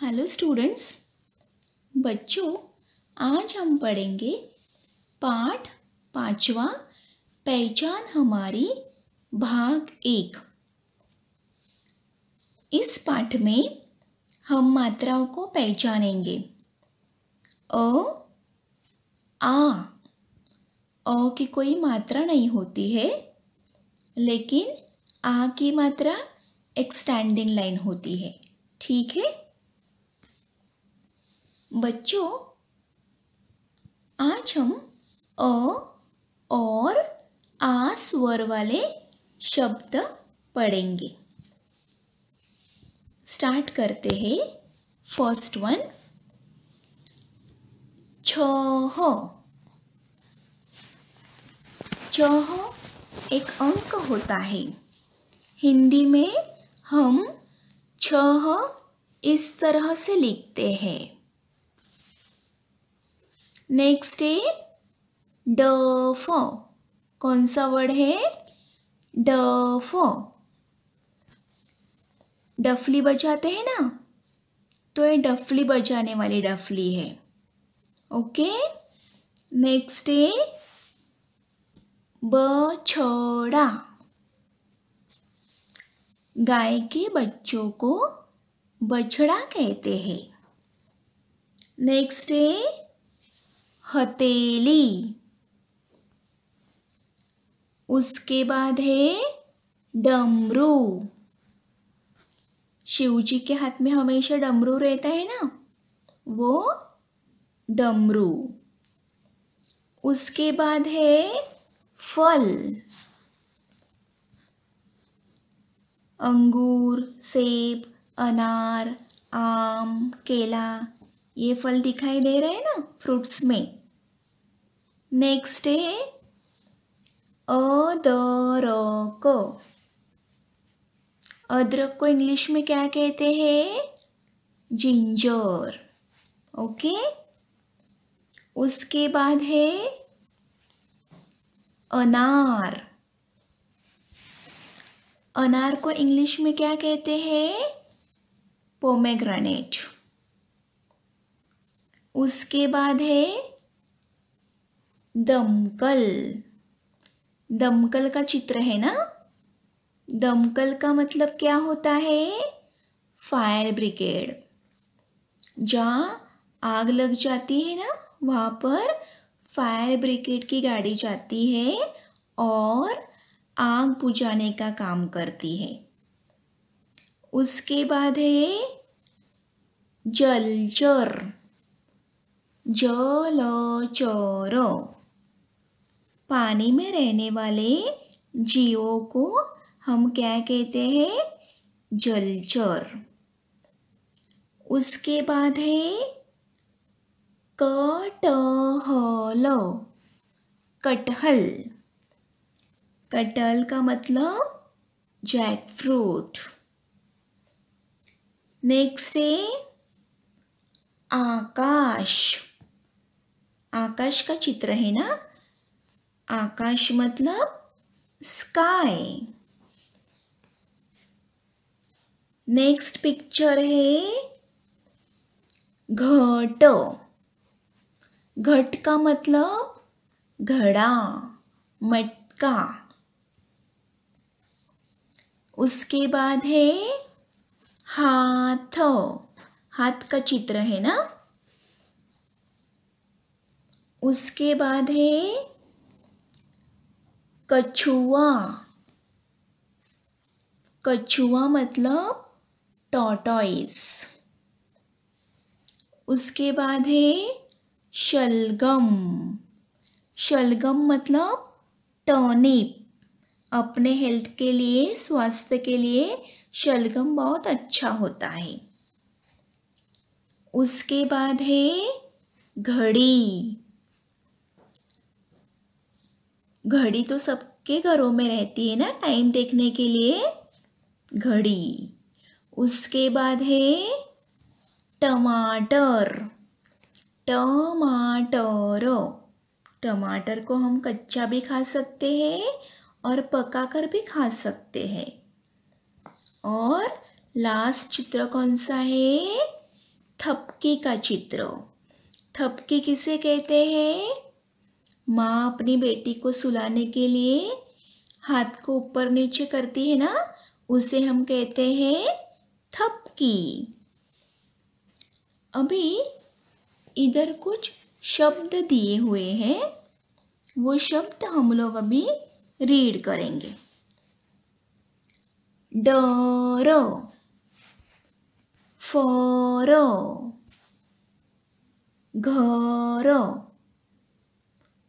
hello students बच्चों आज हम पढ़ेंगे पाठ पांचवा पहचान हमारी भाग एक इस पाठ में हम मात्राओं को पहचानेंगे अ आ अ की कोई मात्रा नहीं होती है लेकिन आ की मात्रा एक्सटैंडिंग लाइन होती है ठीक है बच्चों आज हम अ और आ स्वर वाले शब्द पढ़ेंगे स्टार्ट करते हैं फर्स्ट वन छह छह एक अंक होता है हिंदी में हम छह इस तरह से लिखते हैं नेक्स्ट है ड फ कौन सा वर्ड है ड फ डफली बजाते हैं ना तो ये डफली बजाने वाली डफली है ओके नेक्स्ट है बछड़ा गाय के बच्चों को बछड़ा कहते हैं नेक्स्ट है हथेली उसके बाद है डमरू शिवजी के हाथ में हमेशा डमरू रहता है ना वो डमरू उसके बाद है फल अंगूर सेब अनार आम केला ये फल दिखाई दे रहे हैं ना फ्रूट्स में नेक्स्ट है अदरको अदरक को इंग्लिश में क्या कहते हैं जिंजर ओके उसके बाद है अनार अनार को इंग्लिश में क्या कहते हैं पोमेग्रेनेट उसके बाद है दमकल दमकल का चित्र है ना दमकल का मतलब क्या होता है फायर ब्रिगेड जहाँ आग लग जाती है ना वहाँ पर फायर ब्रिगेड की गाड़ी जाती है और आग बुझाने का काम करती है उसके बाद है जलचर चर पानी में रहने वाले जीवों को हम क्या कहते हैं जलचर उसके बाद है कटहल कटहल कटहल का मतलब जैक फ्रूट नेक्स्ट है आकाश आकाश का चित्र है ना आकाश मतलब स्काई नेक्स्ट पिक्चर है घट घट का मतलब घड़ा मटका उसके बाद है हाथ हाथ का चित्र है ना उसके बाद है कछुआ कछुआ मतलब टॉटॉइस उसके बाद है शलगम शलगम मतलब टर्निप अपने हेल्थ के लिए स्वास्थ्य के लिए शलगम बहुत अच्छा होता है उसके बाद है घड़ी घड़ी तो सबके घरों में रहती है ना टाइम देखने के लिए घड़ी उसके बाद है टमाटर टमाटर टमाटर को हम कच्चा भी खा सकते हैं और पका कर भी खा सकते हैं और लास्ट चित्र कौन सा है थपकी का चित्र थपकी किसे कहते हैं माँ अपनी बेटी को सुलाने के लिए हाथ को ऊपर नीचे करती है ना उसे हम कहते हैं थपकी अभी इधर कुछ शब्द दिए हुए हैं वो शब्द हम लोग अभी रीड करेंगे डर फर घर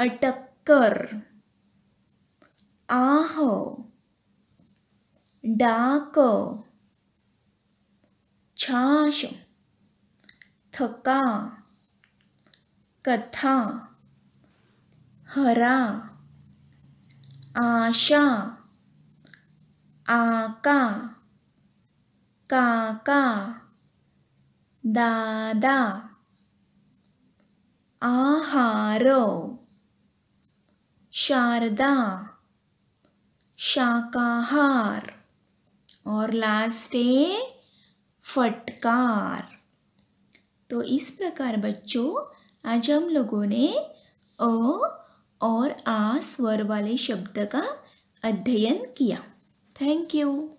अटक्कर आह डाक छाश थका कथा हरा आशा आका काका दादा आहार शारदा शाकाहार और लास्ट ए फटकार तो इस प्रकार बच्चों आज हम लोगों ने अ और आ स्वर वाले शब्द का अध्ययन किया थैंक यू